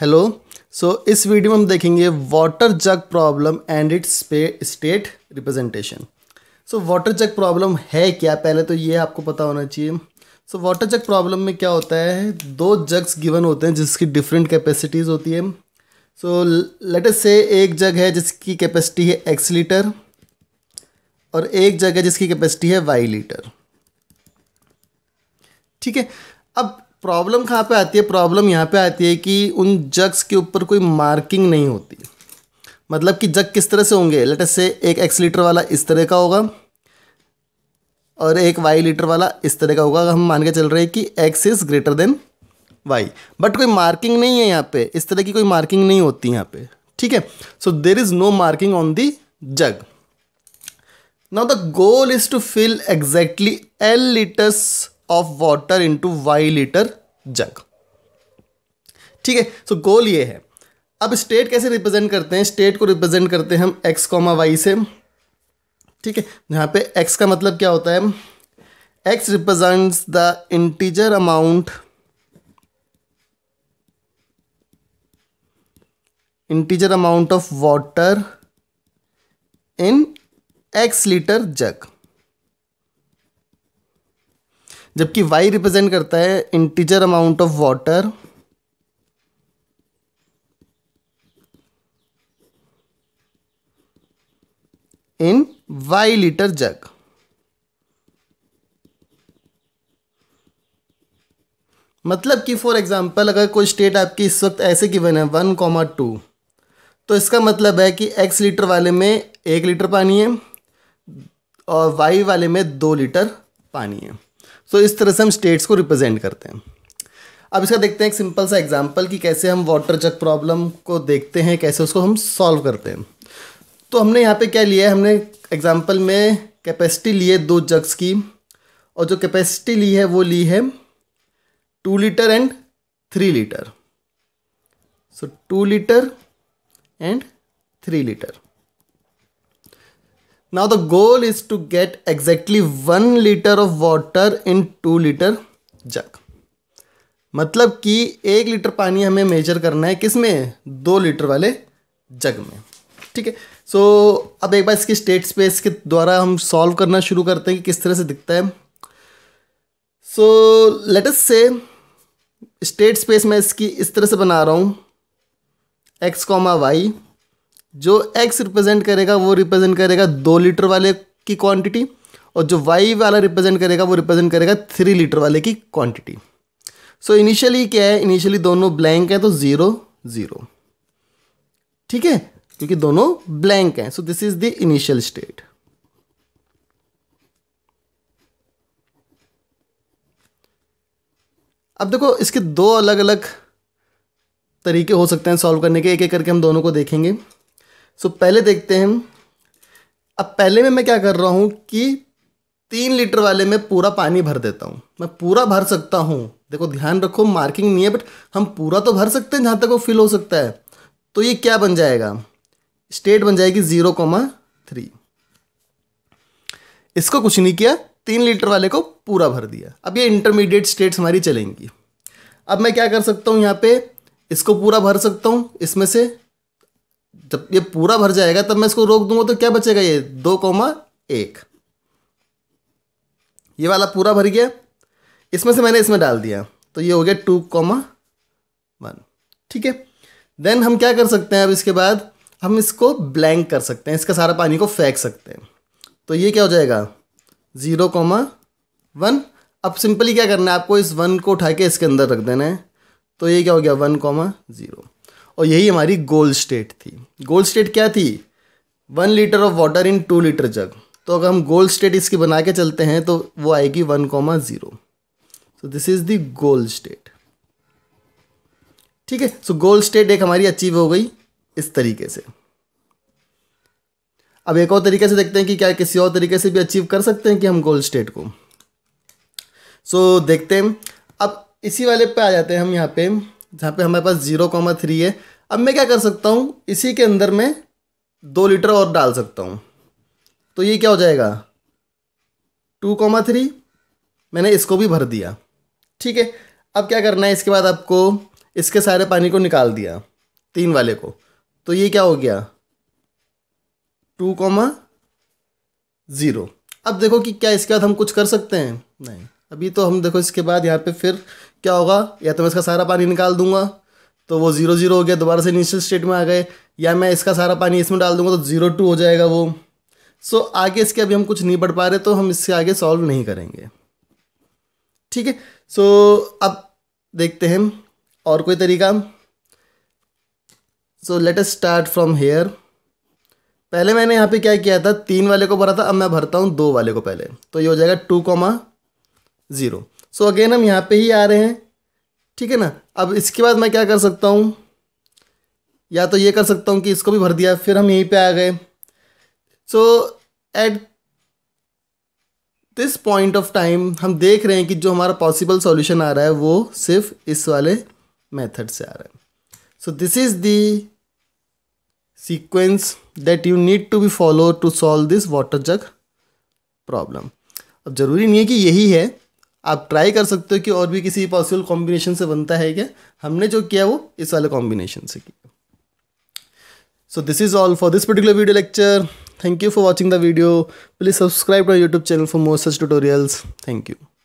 hello सो इस video में हम देखेंगे water jug problem and its state representation so water jug problem है क्या पहले तो ये आपको पता होना चाहिए सो वाटर जग प्रॉब्लम में क्या होता है दो जग्स गिवन होते हैं जिसकी डिफरेंट कैपेसिटीज़ होती है सो लेट अस से एक जग है जिसकी कैपेसिटी है एक्स लीटर और एक जग है जिसकी कैपेसिटी है वाई लीटर ठीक है अब प्रॉब्लम कहाँ पे आती है प्रॉब्लम यहाँ पे आती है कि उन जग्स के ऊपर कोई मार्किंग नहीं होती मतलब कि जग किस तरह से होंगे लेटेस्ट से एक एक्स लीटर वाला इस तरह का होगा और एक वाई लीटर वाला इस तरह का होगा हम मान के चल रहे हैं कि X is greater than Y but कोई मार्किंग नहीं है यहाँ पे इस तरह की कोई मार्किंग नहीं होती यहाँ पे ठीक है so there is no marking on the jug now the goal is to fill exactly L litres of water into Y litre jug ठीक है सो गोल ये है अब स्टेट कैसे रिप्रेजेंट करते हैं स्टेट को रिप्रेजेंट करते हैं हम एक्स कॉमा वाई से ठीक है यहाँ पे एक्स का मतलब क्या होता है X represents the integer amount integer amount of water in X litre jug जबकि वाई रिप्रेजेंट करता है integer amount of water in Y litre jug मतलब कि फॉर एग्जांपल अगर कोई स्टेट आपकी इस वक्त ऐसे गिवन है वन कॉमा टू तो इसका मतलब है कि एक्स लीटर वाले में एक लीटर पानी है और वाई वाले में दो लीटर पानी है सो so, इस तरह से हम स्टेट्स को रिप्रेजेंट करते हैं अब इसका देखते हैं एक सिंपल सा एग्जाम्पल कि कैसे हम वाटर जग प्रॉब्लम को देखते हैं कैसे उसको हम सॉल्व करते हैं तो हमने यहाँ पे क्या लिया है हमने एग्जाम्पल में कैपेसिटी ली है दो जग्स की और जो कैपेसिटी ली है वो ली है two litre and three litre so two litre and three litre Now the goal is to get exactly one litre of water in two litre jug मतलब कि एक लीटर पानी हमें मेजर करना है किस में दो लीटर वाले जग में ठीक है सो अब एक बार इसकी स्टेट स्पेस के द्वारा हम सॉल्व करना शुरू करते हैं कि किस तरह से दिखता है सो लेट अस से स्टेट स्पेस मैं इसकी इस तरह से बना रहा हूँ एक्स कॉमा वाई जो एक्स रिप्रेजेंट करेगा वो रिप्रेजेंट करेगा दो लीटर वाले की क्वांटिटी और जो वाई वाला रिप्रेजेंट करेगा वो रिप्रेजेंट करेगा थ्री लीटर वाले की क्वांटिटी सो इनिशियली क्या है इनिशियली दोनों ब्लैंक है तो ज़ीरो ज़ीरो ठीक है क्योंकि दोनों ब्लैंक हैं so this is the initial state अब देखो इसके दो अलग अलग तरीके हो सकते हैं सॉल्व करने के एक एक करके हम दोनों को देखेंगे सो पहले देखते हैं अब पहले में मैं क्या कर रहा हूँ कि तीन लीटर वाले में पूरा पानी भर देता हूँ मैं पूरा भर सकता हूँ देखो ध्यान रखो मार्किंग नहीं है बट हम पूरा तो भर सकते हैं जहाँ तक वो फिल हो सकता है तो ये क्या बन जाएगा स्टेट बन जाएगी ज़ीरो कॉमा थ्री इसको कुछ नहीं किया तीन लीटर वाले को पूरा भर दिया अब ये इंटरमीडिएट स्टेट्स हमारी चलेंगी अब मैं क्या कर सकता हूँ यहाँ पे इसको पूरा भर सकता हूँ इसमें से जब ये पूरा भर जाएगा तब मैं इसको रोक दूंगा तो क्या बचेगा ये दो कोमा एक ये वाला पूरा भर गया इसमें से मैंने इसमें डाल दिया तो ये हो गया टू कोमा वन ठीक है देन हम क्या कर सकते हैं अब इसके बाद हम इसको ब्लैंक कर सकते हैं इसका सारा पानी को फेंक सकते हैं तो ये क्या हो जाएगा ज़ीरो कोमा वन अब सिंपली क्या करना है आपको इस वन को उठा के इसके अंदर रख देना है तो ये क्या हो गया वन कोमा ज़ीरो और यही हमारी गोल स्टेट थी गोल स्टेट क्या थी one litre of water in two litre jug तो अगर हम गोल स्टेट इसकी बना के चलते हैं तो वो आएगी one comma zero so this is the goal state ठीक है सो गोल स्टेट एक हमारी अचीव हो गई इस तरीके से अब एक और तरीके से देखते हैं कि क्या किसी और तरीके से भी अचीव कर सकते हैं कि हम गोल स्टेट को सो so, देखते हैं अब इसी वाले पे आ जाते हैं हम यहाँ पे जहाँ पे हमारे पास ज़ीरो कॉमा थ्री है अब मैं क्या कर सकता हूँ इसी के अंदर मैं दो लीटर और डाल सकता हूँ तो ये क्या हो जाएगा टू कॉमा थ्री मैंने इसको भी भर दिया ठीक है अब क्या करना है इसके बाद आपको इसके सारे पानी को निकाल दिया तीन वाले को तो ये क्या हो गया टू कॉमा ज़ीरो अब देखो कि क्या इसके बाद हम कुछ कर सकते हैं नहीं अभी तो हम देखो इसके बाद यहाँ पे फिर क्या होगा या तो मैं इसका सारा पानी निकाल दूंगा तो वो ज़ीरो ज़ीरो हो गया दोबारा से इनिशियल स्टेट में आ गए या मैं इसका सारा पानी इसमें डाल दूंगा तो ज़ीरो टू हो जाएगा वो सो so, आगे इसके अभी हम कुछ नहीं बढ़ पा रहे तो हम इससे आगे सॉल्व नहीं करेंगे ठीक है सो अब देखते हैं और कोई तरीका so let's start from here पहले मैंने यहाँ पे क्या किया था तीन वाले को भरा था अब मैं भरता हूँ दो वाले को पहले तो ये हो जाएगा two comma zero so so again हम यहाँ पे ही आ रहे हैं ठीक है ना अब इसके बाद मैं क्या कर सकता हूँ या तो ये कर सकता हूँ कि इसको भी भर दिया फिर हम यहीं पे आ गए so at this point of time हम देख रहे हैं कि जो हमारा पॉसिबल सॉल्यूशन आ रहा है वो सिर्फ इस वाले मेथड से आ रहा है so this is the sequence that you need to be follow to solve this water jug problem अब ज़रूरी नहीं है कि यही है आप ट्राई कर सकते हो कि और भी किसी पॉसिबल कॉम्बिनेशन से बनता है क्या हमने जो किया वो इस वाले कॉम्बिनेशन से किया so this is all for this particular video lecture thank you for watching the video please subscribe to YouTube channel for more such tutorials thank you